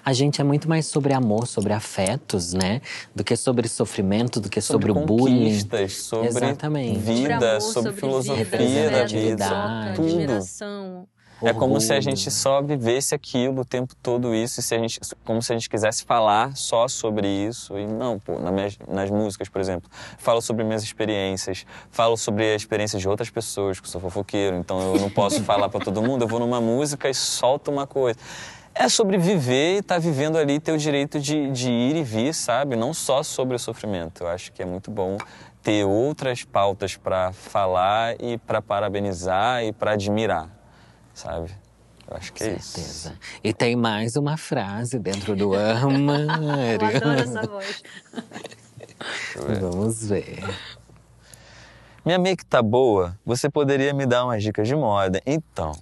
a gente é muito mais sobre amor, sobre afetos, né? Do que sobre sofrimento, do que sobre, sobre o bullying. Sobre Exatamente. vida, sobre, amor, sobre, sobre filosofia vida, da vida, tudo. Orgulho. É como se a gente né? só vivesse aquilo o tempo todo isso, e se a gente, como se a gente quisesse falar só sobre isso. E não, pô, na minha, nas músicas, por exemplo, falo sobre minhas experiências, falo sobre a experiência de outras pessoas, que eu sou fofoqueiro, então eu não posso falar para todo mundo, eu vou numa música e solto uma coisa. É sobre viver e estar tá vivendo ali ter o direito de, de ir e vir, sabe? Não só sobre o sofrimento. Eu acho que é muito bom ter outras pautas para falar e para parabenizar e para admirar sabe? Eu acho que Com é certeza. isso. E tem mais uma frase dentro do armário. Eu adoro essa voz. Vamos ver. Minha make tá boa, você poderia me dar umas dicas de moda. Então,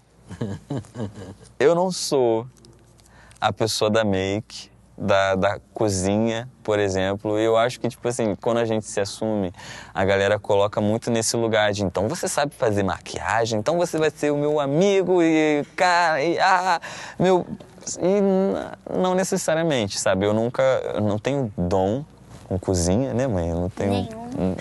eu não sou a pessoa da make da, da cozinha, por exemplo. E eu acho que, tipo assim, quando a gente se assume, a galera coloca muito nesse lugar de então você sabe fazer maquiagem, então você vai ser o meu amigo e cara, e ah, meu. E não necessariamente, sabe? Eu nunca. Eu não tenho dom com cozinha, né, mãe? Eu não tenho. Nenhum.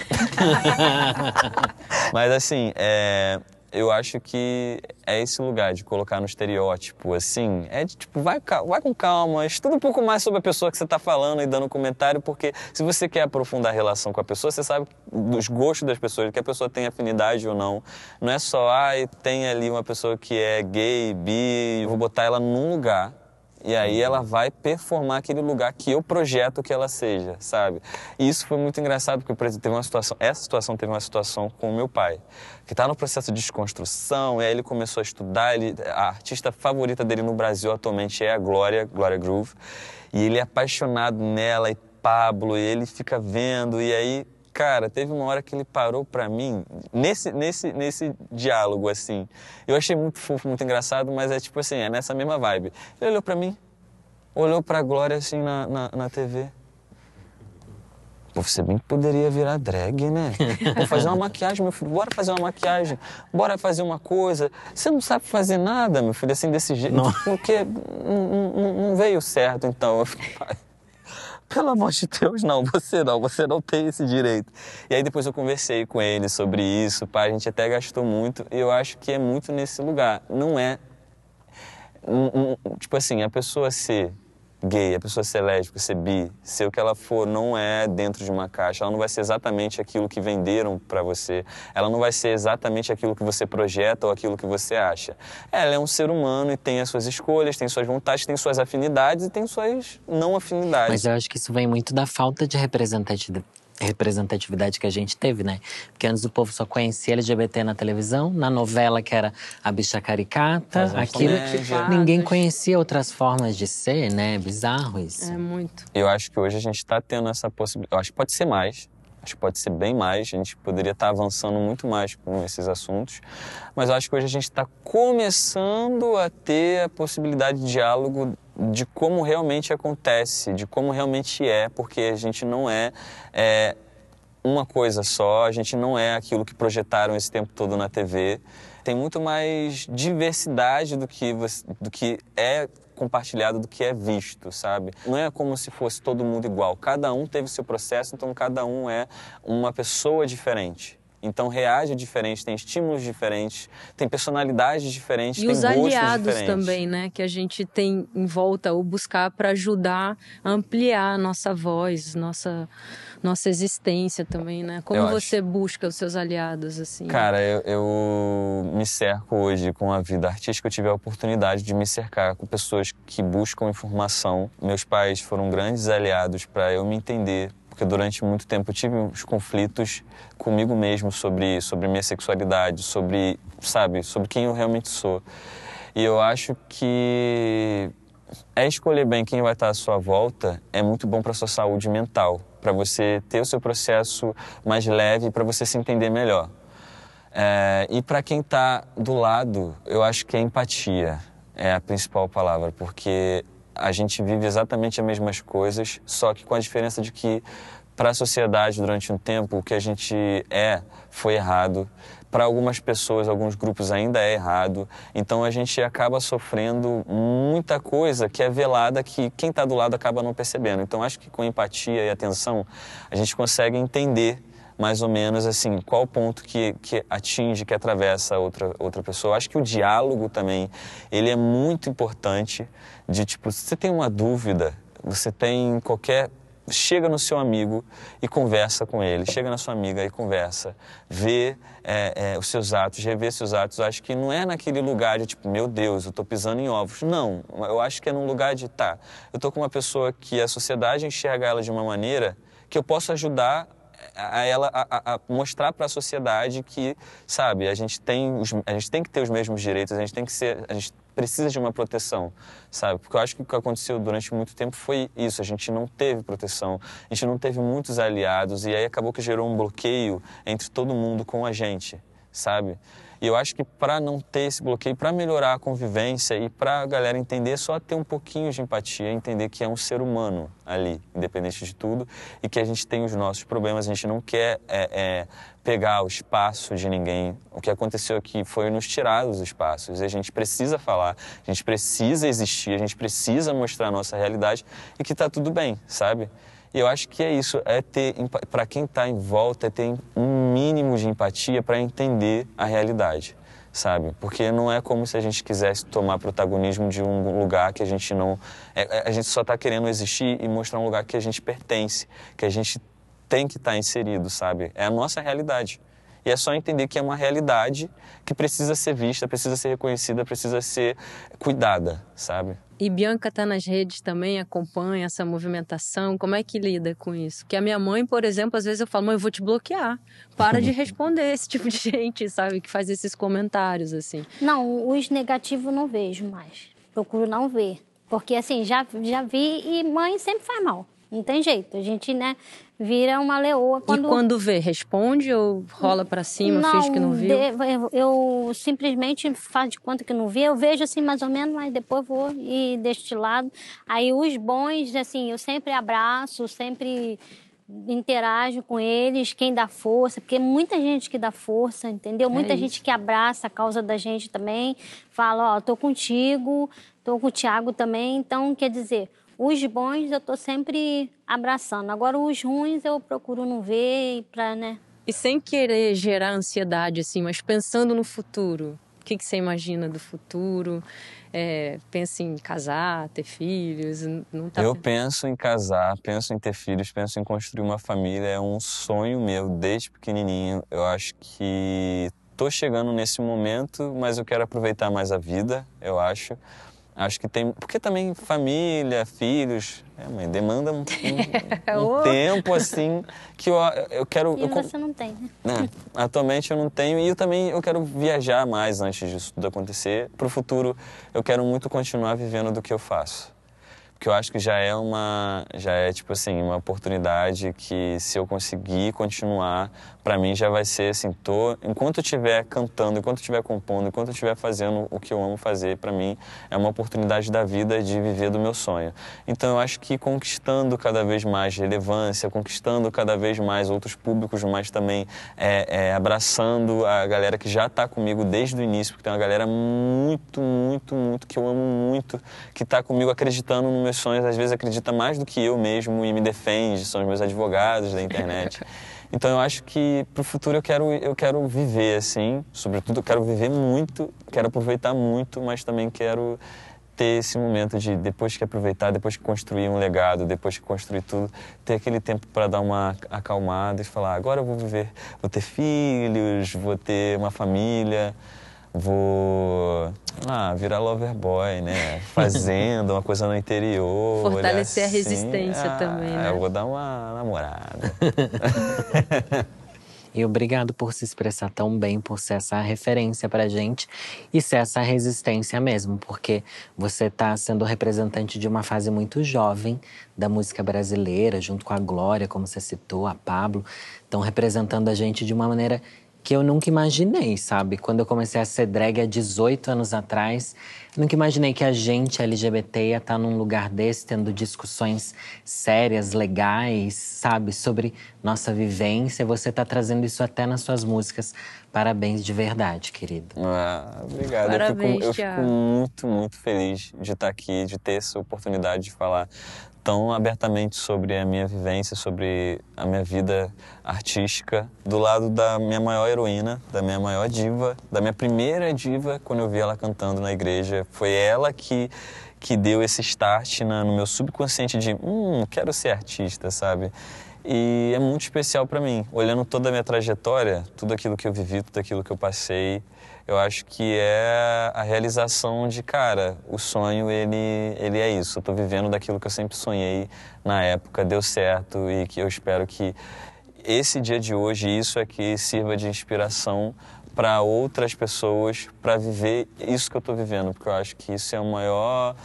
Mas assim, é, eu acho que é esse lugar de colocar no estereótipo, assim. É de, tipo, vai, vai com calma, estuda um pouco mais sobre a pessoa que você está falando e dando comentário, porque se você quer aprofundar a relação com a pessoa, você sabe dos gostos das pessoas, que a pessoa tem afinidade ou não. Não é só, ah, tem ali uma pessoa que é gay, bi, vou botar ela num lugar e aí ela vai performar aquele lugar que eu projeto que ela seja, sabe? E isso foi muito engraçado, porque por exemplo, teve uma situação, essa situação teve uma situação com o meu pai, que está no processo de desconstrução, e aí ele começou a estudar, ele, a artista favorita dele no Brasil atualmente é a Glória, Glória Groove, e ele é apaixonado nela e Pablo, e ele fica vendo, e aí cara, teve uma hora que ele parou para mim, nesse, nesse, nesse diálogo, assim. Eu achei muito fofo, muito engraçado, mas é tipo assim, é nessa mesma vibe. Ele olhou para mim, olhou pra Glória, assim, na, na, na TV. Você bem poderia virar drag, né? Vou fazer uma maquiagem, meu filho. Bora fazer uma maquiagem. Bora fazer uma coisa. Você não sabe fazer nada, meu filho, assim, desse jeito. Não. Porque não, não, não veio certo, então. Eu fiquei pelo amor de Deus, não, você não, você não tem esse direito. E aí depois eu conversei com ele sobre isso, pá, a gente até gastou muito, e eu acho que é muito nesse lugar. Não é. Tipo assim, a pessoa ser gay, a pessoa ser lésbica, ser bi, ser o que ela for, não é dentro de uma caixa. Ela não vai ser exatamente aquilo que venderam para você. Ela não vai ser exatamente aquilo que você projeta ou aquilo que você acha. Ela é um ser humano e tem as suas escolhas, tem suas vontades, tem suas afinidades e tem suas não afinidades. Mas eu acho que isso vem muito da falta de representatividade representatividade que a gente teve, né? Porque antes o povo só conhecia LGBT na televisão, na novela que era a bicha caricata, aquilo aquilo ninguém conhecia outras formas de ser, né? Bizarro isso. É muito. Eu acho que hoje a gente está tendo essa possibilidade. Eu acho que pode ser mais, acho que pode ser bem mais, a gente poderia estar tá avançando muito mais com esses assuntos, mas eu acho que hoje a gente está começando a ter a possibilidade de diálogo de como realmente acontece, de como realmente é, porque a gente não é, é uma coisa só, a gente não é aquilo que projetaram esse tempo todo na TV. Tem muito mais diversidade do que, do que é compartilhado do que é visto, sabe? Não é como se fosse todo mundo igual. Cada um teve seu processo, então cada um é uma pessoa diferente. Então reage diferente, tem estímulos diferentes, tem personalidades diferentes, e tem os aliados também, né? Que a gente tem em volta ou buscar para ajudar a ampliar a nossa voz, nossa nossa existência também, né? Como eu você acho. busca os seus aliados assim? Cara, eu, eu me cerco hoje com a vida artística. Eu tive a oportunidade de me cercar com pessoas que buscam informação. Meus pais foram grandes aliados para eu me entender porque durante muito tempo eu tive uns conflitos comigo mesmo sobre, sobre minha sexualidade, sobre, sabe, sobre quem eu realmente sou. E eu acho que é escolher bem quem vai estar à sua volta é muito bom para sua saúde mental, para você ter o seu processo mais leve, para você se entender melhor. É, e para quem está do lado, eu acho que a é empatia é a principal palavra, porque a gente vive exatamente as mesmas coisas, só que com a diferença de que para a sociedade durante um tempo o que a gente é foi errado, para algumas pessoas, alguns grupos ainda é errado. Então a gente acaba sofrendo muita coisa que é velada que quem está do lado acaba não percebendo. Então acho que com empatia e atenção a gente consegue entender mais ou menos assim, qual o ponto que, que atinge, que atravessa outra, outra pessoa. Eu acho que o diálogo também, ele é muito importante de tipo, se você tem uma dúvida, você tem qualquer chega no seu amigo e conversa com ele, chega na sua amiga e conversa, vê é, é, os seus atos, revê seus atos. Eu acho que não é naquele lugar de tipo, meu Deus, eu estou pisando em ovos. Não, eu acho que é num lugar de, tá, eu estou com uma pessoa que a sociedade enxerga ela de uma maneira que eu posso ajudar a ela a, a mostrar para a sociedade que, sabe, a gente tem os, a gente tem que ter os mesmos direitos, a gente tem que ser, a gente precisa de uma proteção, sabe? Porque eu acho que o que aconteceu durante muito tempo foi isso, a gente não teve proteção, a gente não teve muitos aliados e aí acabou que gerou um bloqueio entre todo mundo com a gente, sabe? E eu acho que para não ter esse bloqueio, para melhorar a convivência e para a galera entender, é só ter um pouquinho de empatia, entender que é um ser humano ali, independente de tudo, e que a gente tem os nossos problemas, a gente não quer é, é, pegar o espaço de ninguém. O que aconteceu aqui foi nos tirar os espaços. a gente precisa falar, a gente precisa existir, a gente precisa mostrar a nossa realidade e que está tudo bem, sabe? E eu acho que é isso, é ter para quem está em volta é ter um mínimo de empatia para entender a realidade, sabe? Porque não é como se a gente quisesse tomar protagonismo de um lugar que a gente não, é, é a gente só está querendo existir e mostrar um lugar que a gente pertence, que a gente tem que estar tá inserido, sabe? É a nossa realidade. E é só entender que é uma realidade que precisa ser vista, precisa ser reconhecida, precisa ser cuidada, sabe? E Bianca está nas redes também, acompanha essa movimentação. Como é que lida com isso? Que a minha mãe, por exemplo, às vezes eu falo, mãe, eu vou te bloquear. Para de responder esse tipo de gente, sabe? Que faz esses comentários, assim. Não, os negativos não vejo mais. Procuro não ver. Porque, assim, já, já vi e mãe sempre faz mal. Não tem jeito. A gente, né, vira uma leoa. Quando... E quando vê, responde ou rola para cima, não, finge que não viu? Eu, eu simplesmente faço de conta que não vi. Eu vejo assim mais ou menos, mas depois vou e deste lado. Aí os bons, assim, eu sempre abraço, sempre interajo com eles, quem dá força, porque muita gente que dá força, entendeu? É muita gente que abraça a causa da gente também, fala, ó, oh, tô contigo, tô com o Tiago também, então quer dizer, os bons eu estou sempre abraçando. Agora, os ruins eu procuro não ver para, né? E sem querer gerar ansiedade, assim, mas pensando no futuro, o que, que você imagina do futuro? É, pensa em casar, ter filhos? Não tá... Eu penso em casar, penso em ter filhos, penso em construir uma família. É um sonho meu desde pequenininho. Eu acho que tô chegando nesse momento, mas eu quero aproveitar mais a vida, eu acho. Acho que tem. Porque também família, filhos, é, mãe, demanda um, é um tempo assim que eu, eu quero. E eu, você não tem, né? atualmente eu não tenho e eu também eu quero viajar mais antes disso tudo acontecer. Para o futuro eu quero muito continuar vivendo do que eu faço que eu acho que já é uma já é tipo assim uma oportunidade que se eu conseguir continuar para mim já vai ser assim tô enquanto eu estiver cantando enquanto eu estiver compondo enquanto eu estiver fazendo o que eu amo fazer para mim é uma oportunidade da vida de viver do meu sonho então eu acho que conquistando cada vez mais relevância conquistando cada vez mais outros públicos mas também é, é, abraçando a galera que já está comigo desde o início porque tem uma galera muito muito muito que eu amo muito que está comigo acreditando no meu questões, às vezes acredita mais do que eu mesmo e me defende, são os meus advogados da internet. Então eu acho que para o futuro eu quero, eu quero viver assim, sobretudo eu quero viver muito, quero aproveitar muito, mas também quero ter esse momento de depois que aproveitar, depois que construir um legado, depois que construir tudo, ter aquele tempo para dar uma acalmada e falar agora eu vou viver, vou ter filhos, vou ter uma família vou ah, virar lover boy, né? fazendo uma coisa no interior. Fortalecer assim, a resistência ah, também, né? Eu vou dar uma namorada. e obrigado por se expressar tão bem, por ser essa referência pra gente e ser essa resistência mesmo, porque você tá sendo representante de uma fase muito jovem da música brasileira, junto com a Glória, como você citou, a Pablo, estão representando a gente de uma maneira que eu nunca imaginei, sabe? Quando eu comecei a ser drag há 18 anos atrás, nunca imaginei que a gente LGBT ia estar tá num lugar desse, tendo discussões sérias, legais, sabe? Sobre nossa vivência. Você está trazendo isso até nas suas músicas. Parabéns de verdade, querido. Ah, obrigado. Parabéns, eu, fico, eu fico muito, muito feliz de estar tá aqui, de ter essa oportunidade de falar tão abertamente sobre a minha vivência, sobre a minha vida artística, do lado da minha maior heroína, da minha maior diva, da minha primeira diva, quando eu vi ela cantando na igreja. Foi ela que, que deu esse start na, no meu subconsciente de, hum, quero ser artista, sabe? E é muito especial para mim, olhando toda a minha trajetória, tudo aquilo que eu vivi, tudo aquilo que eu passei, eu acho que é a realização de, cara, o sonho, ele, ele é isso. Eu tô vivendo daquilo que eu sempre sonhei na época, deu certo e que eu espero que esse dia de hoje, isso é que sirva de inspiração para outras pessoas para viver isso que eu estou vivendo, porque eu acho que isso é o maior,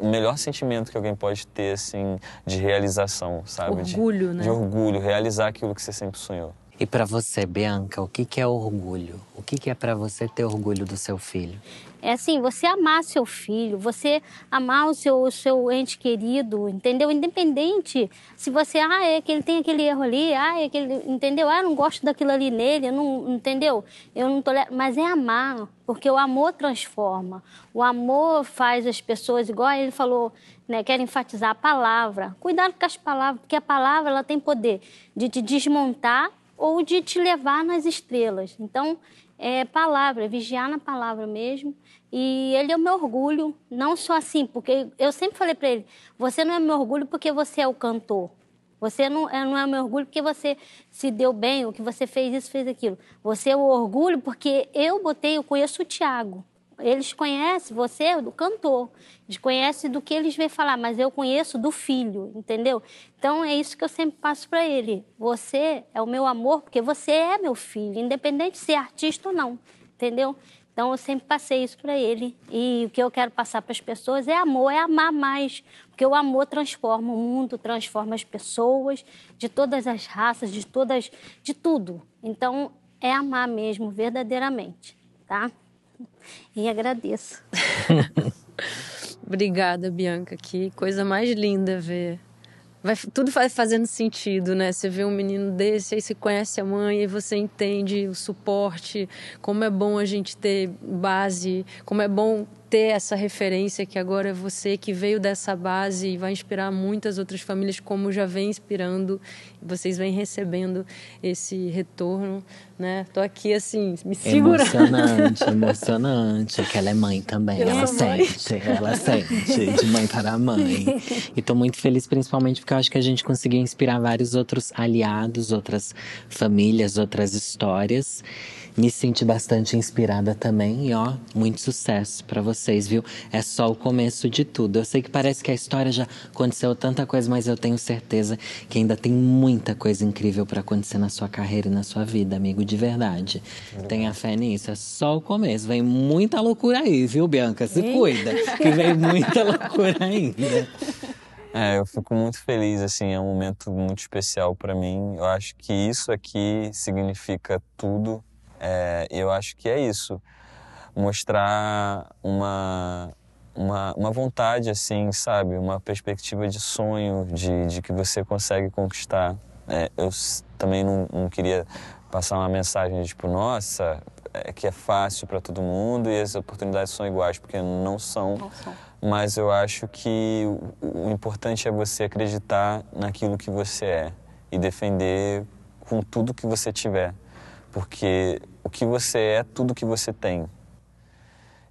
o melhor sentimento que alguém pode ter assim de realização, sabe? Orgulho, de, né? De orgulho, realizar aquilo que você sempre sonhou. E para você, Bianca, o que, que é orgulho? O que, que é para você ter orgulho do seu filho? É assim, você amar seu filho, você amar o seu, o seu ente querido, entendeu? Independente se você, ah, é que ele tem aquele erro ali, ah, é que ele, entendeu? Ah, eu não gosto daquilo ali nele, eu não, entendeu? Eu não tolero, mas é amar, porque o amor transforma. O amor faz as pessoas, igual ele falou, né, quero enfatizar a palavra. Cuidado com as palavras, porque a palavra ela tem poder de te desmontar ou de te levar nas estrelas. Então, é palavra, vigiar na palavra mesmo. E ele é o meu orgulho, não só assim, porque eu sempre falei para ele: você não é meu orgulho porque você é o cantor. Você não é, não é meu orgulho porque você se deu bem, ou que você fez isso, fez aquilo. Você é o orgulho porque eu botei, eu conheço o Tiago eles conhecem você do cantor, eles conhecem do que eles vêm falar, mas eu conheço do filho, entendeu? Então é isso que eu sempre passo para ele. Você é o meu amor porque você é meu filho, independente de ser artista ou não, entendeu? Então eu sempre passei isso para ele. E o que eu quero passar para as pessoas é amor, é amar mais, porque o amor transforma o mundo, transforma as pessoas, de todas as raças, de todas, de tudo. Então é amar mesmo, verdadeiramente, tá? E agradeço. Obrigada, Bianca. Que coisa mais linda ver. Vai, tudo vai fazendo sentido, né? Você vê um menino desse, aí você conhece a mãe, aí você entende o suporte, como é bom a gente ter base, como é bom ter essa referência que agora é você que veio dessa base e vai inspirar muitas outras famílias como já vem inspirando vocês vêm recebendo esse retorno né tô aqui assim me segurando emocionante emocionante que ela é mãe também Eu ela sente mãe. ela sente de mãe para mãe e tô muito feliz principalmente porque eu acho que a gente conseguiu inspirar vários outros aliados outras famílias outras histórias me senti bastante inspirada também e ó, muito sucesso para vocês, viu? É só o começo de tudo. Eu sei que parece que a história já aconteceu tanta coisa, mas eu tenho certeza que ainda tem muita coisa incrível para acontecer na sua carreira e na sua vida, amigo, de verdade. Obrigado. Tenha fé nisso, é só o começo. Vem muita loucura aí, viu, Bianca? Se cuida, que vem muita loucura ainda. É, eu fico muito feliz, assim, é um momento muito especial para mim. Eu acho que isso aqui significa tudo é, eu acho que é isso. Mostrar uma, uma, uma vontade, assim, sabe? Uma perspectiva de sonho, de, de que você consegue conquistar. É, eu também não, não, queria passar uma mensagem de, tipo, nossa, é que é fácil para todo mundo e as oportunidades são iguais, porque não são. Não são. Mas eu acho que o, o importante é você acreditar naquilo que você é e defender com tudo que você tiver porque o que você é, é tudo que você tem.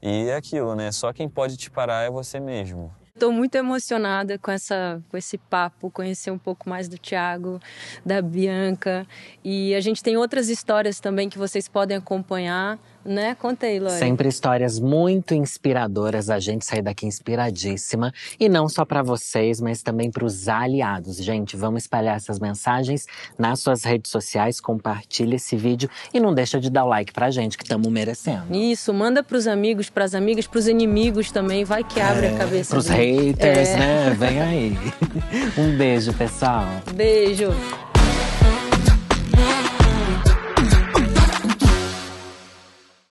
E é aquilo, né? Só quem pode te parar é você mesmo. Estou muito emocionada com, essa, com esse papo, conhecer um pouco mais do Tiago, da Bianca. E a gente tem outras histórias também que vocês podem acompanhar né? Conta aí, Lore. Sempre histórias muito inspiradoras. A gente sai daqui inspiradíssima. E não só para vocês, mas também para os aliados. Gente, vamos espalhar essas mensagens nas suas redes sociais. Compartilha esse vídeo e não deixa de dar o like pra gente, que estamos merecendo. Isso, manda pros amigos, pras amigas, pros inimigos também. Vai que abre é, a cabeça. Pros haters, é. né? Vem aí. um beijo, pessoal. Beijo.